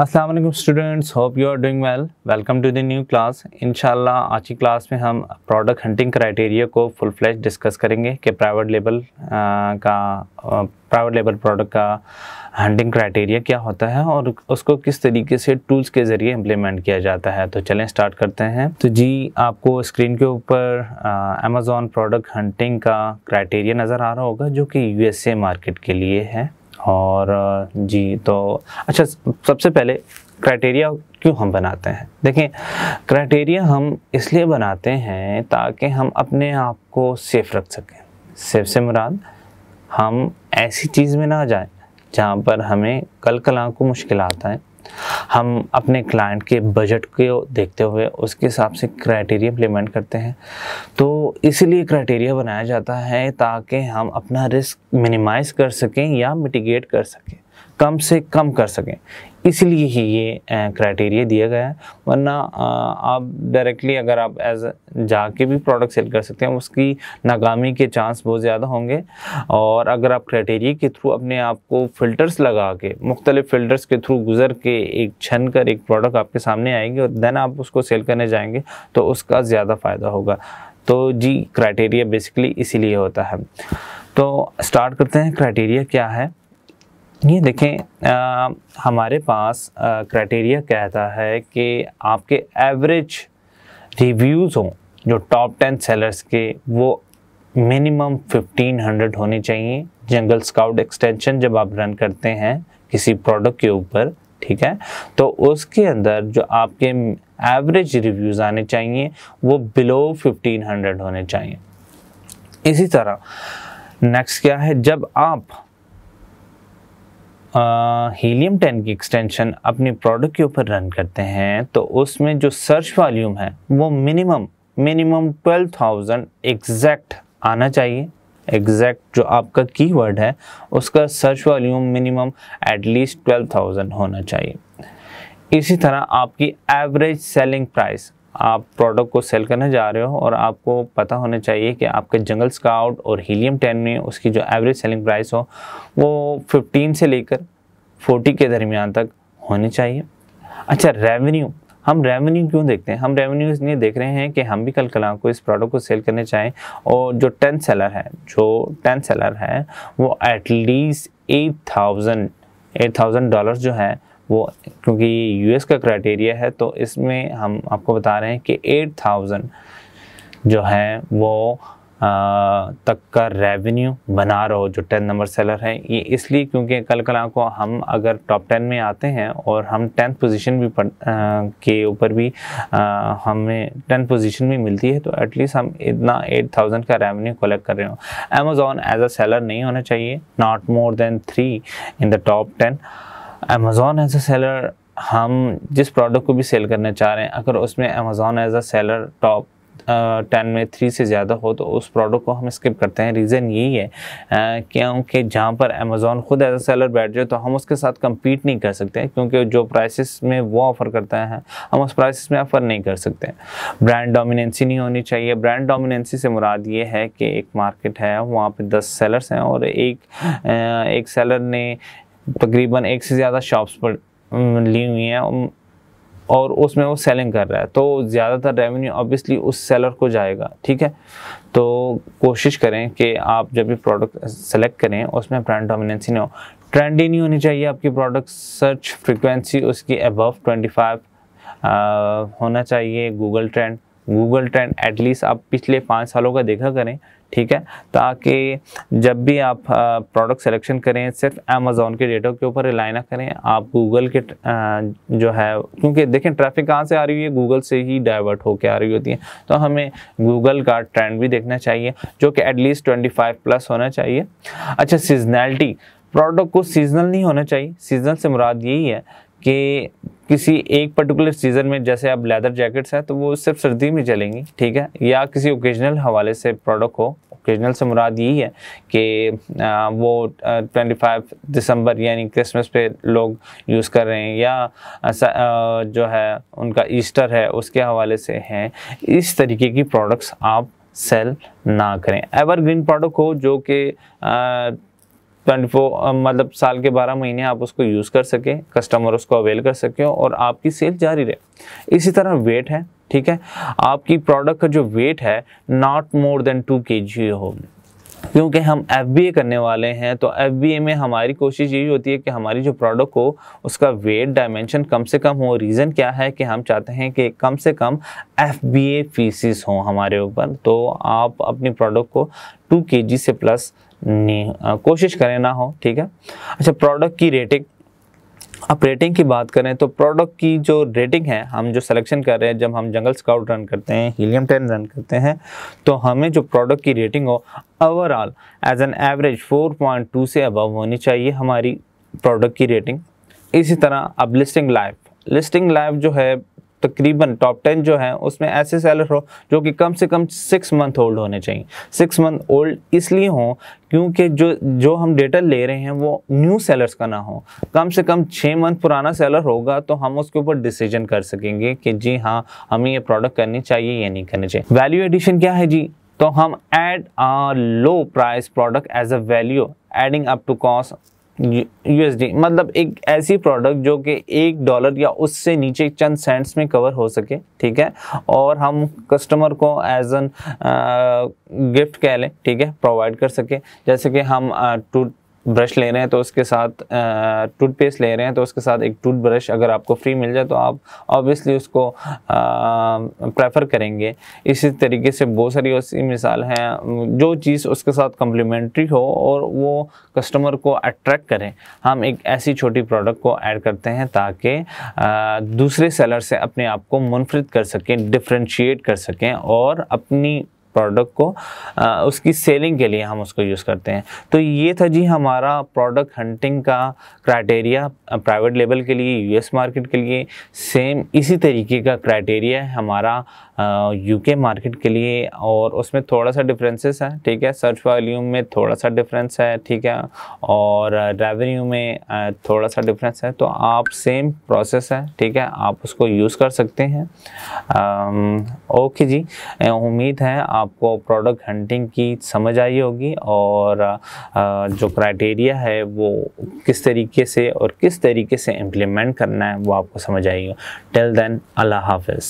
Aslam students hope you are doing well welcome to the new class इनशाला आज की क्लास में हम प्रोडक्ट हंटिंग क्राइटेरिया को फुल फ्लैश डिस्कस करेंगे कि प्राइवेट लेबल का प्राइवेट लेबल प्रोडक्ट का हंटिंग क्राइटेरिया क्या होता है और उसको किस तरीके से टूल्स के ज़रिए इम्प्लीमेंट किया जाता है तो चलें स्टार्ट करते हैं तो जी आपको स्क्रीन के ऊपर अमेज़ोन प्रोडक्ट हंटिंग का क्राइटेरिया नज़र आ रहा होगा जो कि यू मार्केट के लिए है और जी तो अच्छा सबसे पहले क्राइटेरिया क्यों हम बनाते हैं देखें क्राइटेरिया हम इसलिए बनाते हैं ताकि हम अपने आप को सेफ़ रख सकें सेफ से मुराद हम ऐसी चीज़ में ना जाएं जहाँ पर हमें कल कल को मुश्किल आएँ हम अपने क्लाइंट के बजट को देखते हुए उसके हिसाब से क्राइटेरिया इम्प्लीमेंट करते हैं तो इसलिए क्राइटेरिया बनाया जाता है ताकि हम अपना रिस्क मिनिमाइज़ कर सकें या मिटिगेट कर सकें कम से कम कर सकें इसलिए ही ये क्राइटेरिया दिया गया है वरना आप डायरेक्टली अगर आप एज जाके भी प्रोडक्ट सेल कर सकते हैं उसकी नाकामी के चांस बहुत ज़्यादा होंगे और अगर आप क्राइटेरिया के थ्रू अपने आप को फ़िल्टर्स लगा के मुख्तलिफ फ़िल्टर्स के थ्रू गुजर के एक छन कर एक प्रोडक्ट आपके सामने आएंगे और देन आप उसको सेल करने जाएंगे तो उसका ज़्यादा फ़ायदा होगा तो जी क्राइटेरिया बेसिकली इसीलिए होता है तो स्टार्ट करते हैं क्राइटेरिया क्या है ये देखें आ, हमारे पास क्राइटेरिया कहता है कि आपके एवरेज रिव्यूज़ हों जो टॉप टेन सेलर्स के वो मिनिमम 1500 होने चाहिए जंगल स्काउट एक्सटेंशन जब आप रन करते हैं किसी प्रोडक्ट के ऊपर ठीक है तो उसके अंदर जो आपके एवरेज रिव्यूज़ आने चाहिए वो बिलो 1500 होने चाहिए इसी तरह नेक्स्ट क्या है जब आप हीलियम टेन की एक्सटेंशन अपने प्रोडक्ट के ऊपर रन करते हैं तो उसमें जो सर्च वॉल्यूम है वो minimum minimum twelve thousand exact आना चाहिए एग्जैक्ट जो आपका कीवर्ड है उसका search volume minimum at least twelve thousand होना चाहिए इसी तरह आपकी एवरेज सेलिंग प्राइस आप प्रोडक्ट को सेल करने जा रहे हो और आपको पता होना चाहिए कि आपके जंगल स्काउट और हीलियम टेन में उसकी जो एवरेज सेलिंग प्राइस हो वो 15 से लेकर 40 के दरमियान तक होनी चाहिए अच्छा रेवेन्यू हम रेवेन्यू क्यों देखते हैं हम रेवेन्यू इसलिए देख रहे हैं कि हम भी कल कला को इस प्रोडक्ट को सेल करने चाहें और जो टेन सेलर है जो टेन सेलर है वो at least eight thousand eight thousand dollar जो है वो क्योंकि यूएस का क्राइटेरिया है तो इसमें हम आपको बता रहे हैं कि 8000 जो है वो आ, तक का रेवेन्यू बना रहो जो टेन नंबर सेलर है ये इसलिए क्योंकि कल कल को हम अगर टॉप टेन में आते हैं और हम टेंथ पोजीशन भी आ, के ऊपर भी आ, हमें टेंथ पोजीशन भी मिलती है तो एटलीस्ट हम इतना एट थाउजेंड का रेवेन्यू कलेक्ट कर रहे हो अमेजोन एज अ सेलर नहीं होना चाहिए not more than three in the top ten Amazon as a seller हम जिस प्रोडक्ट को भी सेल करना चाह रहे हैं अगर उसमें Amazon as a seller top ten में थ्री से ज़्यादा हो तो उस प्रोडक्ट को हम स्किप करते हैं रीज़न यही है क्योंकि जहाँ पर अमेज़ोन ख़ुद एज अ सेलर बैठ जाए तो हम उसके साथ कम्पीट नहीं कर सकते क्योंकि जो प्राइसेस में वो ऑफ़र करता है हम उस प्राइसेस में ऑफ़र नहीं कर सकते ब्रांड डोमिनेंसी नहीं होनी चाहिए ब्रांड डोमिनेंसी से मुराद ये है कि एक मार्केट है वहाँ पर दस सेलर्स हैं और एक एक सेलर ने तकरीबन एक से ज़्यादा शॉप्स पर ली हुई हैं और उसमें वो सेलिंग कर रहा है तो ज़्यादातर रेवेन्यू ऑब्वियसली उस सेलर को जाएगा ठीक है तो कोशिश करें कि आप जब भी प्रोडक्ट सेलेक्ट करें उसमें ब्रांड डोमिनेंसी नहीं हो ही नहीं होनी चाहिए आपकी प्रोडक्ट सर्च फ्रिक्वेंसी उसकी अबव ट्वेंटी फाइव होना चाहिए Google trend Google trend at least आप पिछले पाँच सालों का देखा करें ठीक है ताकि जब भी आप प्रोडक्ट सिलेक्शन करें सिर्फ अमेजोन के डेटा के ऊपर रिलाई ना करें आप गूगल के जो है क्योंकि देखें ट्रैफिक कहाँ से आ रही है गूगल से ही डाइवर्ट होकर आ रही होती है तो हमें गूगल का ट्रेंड भी देखना चाहिए जो कि एटलीस्ट ट्वेंटी फाइव प्लस होना चाहिए अच्छा सीजनैलिटी प्रोडक्ट को सीजनल नहीं होना चाहिए सीजनल से मुराद यही है कि किसी एक पर्टिकुलर सीज़न में जैसे आप लेदर जैकेट्स हैं तो वो सिर्फ सर्दी में चलेंगी ठीक है या किसी ओकेजनल हवाले से प्रोडक्ट हो ओकेजनल से मुराद यही है कि वो ट्वेंटी फाइव दिसंबर यानी क्रिसमस पे लोग यूज़ कर रहे हैं या आ, जो है उनका ईस्टर है उसके हवाले से हैं इस तरीके की प्रोडक्ट्स आप सेल ना करें एवरग्रीन प्रोडक्ट हो जो कि ट्वेंटी फोर मतलब साल के बारह महीने आप उसको यूज़ कर सकें कस्टमर उसको अवेल कर सके और आपकी सेल जारी रहे इसी तरह वेट है ठीक है आपकी प्रोडक्ट का जो वेट है नॉट मोर देन टू के जी हो क्योंकि हम एफ करने वाले हैं तो एफ में हमारी कोशिश यही होती है कि हमारी जो प्रोडक्ट हो उसका वेट डायमेंशन कम से कम हो रीज़न क्या है कि हम चाहते हैं कि कम से कम एफ बी फीसिस हों हमारे ऊपर तो आप अपनी प्रोडक्ट को टू के से प्लस नहीं आ, कोशिश करें ना हो ठीक है अच्छा प्रोडक्ट की रेटिंग अब रेटिंग की बात करें तो प्रोडक्ट की जो रेटिंग है हम जो सिलेक्शन कर रहे हैं जब हम जंगल स्काउट रन करते हैं हीलियम टेन रन करते हैं तो हमें जो प्रोडक्ट की रेटिंग हो ओवरऑल एज एन एवरेज 4.2 से अबव होनी चाहिए हमारी प्रोडक्ट की रेटिंग इसी तरह अब लिस्टिंग लाइफ लिस्टिंग लाइफ जो है तकरीबन टॉप टेन जो हैं उसमें ऐसे सेलर हो जो कि कम से कम सिक्स मंथ ओल्ड होने चाहिए सिक्स मंथ ओल्ड इसलिए हो क्योंकि जो जो हम डेटा ले रहे हैं वो न्यू सेलर्स का ना हो कम से कम छः मंथ पुराना सेलर होगा तो हम उसके ऊपर डिसीजन कर सकेंगे कि जी हाँ हमें ये प्रोडक्ट करनी चाहिए या नहीं करनी चाहिए वैल्यू एडिशन क्या है जी तो हम add low price product as a value adding up to cost USD मतलब एक ऐसी प्रोडक्ट जो कि एक डॉलर या उससे नीचे चंद सेंट्स में कवर हो सके ठीक है और हम कस्टमर को एज एन गिफ्ट कह लें ठीक है प्रोवाइड कर सके जैसे कि हम टू uh, ब्रश ले रहे हैं तो उसके साथ टूथपेस्ट ले रहे हैं तो उसके साथ एक टूथ ब्रश अगर आपको फ्री मिल जाए तो आप ऑब्वियसली उसको प्रेफर करेंगे इसी तरीके से बहुत सारी ऐसी मिसाल हैं जो चीज़ उसके साथ कम्प्लीमेंट्री हो और वो कस्टमर को अट्रैक्ट करें हम एक ऐसी छोटी प्रोडक्ट को ऐड करते हैं ताकि दूसरे सेलर से अपने आप को मुनफरद कर सकें डिफ्रेंशिएट कर सकें और अपनी प्रोडक्ट को आ, उसकी सेलिंग के लिए हम उसको यूज़ करते हैं तो ये था जी हमारा प्रोडक्ट हंटिंग का क्राइटेरिया प्राइवेट लेवल के लिए यूएस मार्केट के लिए सेम इसी तरीके का क्राइटेरिया है हमारा यूके मार्केट के लिए और उसमें थोड़ा सा डिफरेंसेस है ठीक है सर्च वॉल्यूम में थोड़ा सा डिफरेंस है ठीक है और रेवेन्यू में थोड़ा सा डिफरेंस है तो आप सेम प्रोसेस है ठीक है आप उसको यूज़ कर सकते हैं ओके जी उम्मीद है आप आपको प्रोडक्ट हंटिंग की समझ आई होगी और जो क्राइटेरिया है वो किस तरीके से और किस तरीके से इम्प्लीमेंट करना है वो आपको समझ आएगी टिल देन अल्लाह हाफिज़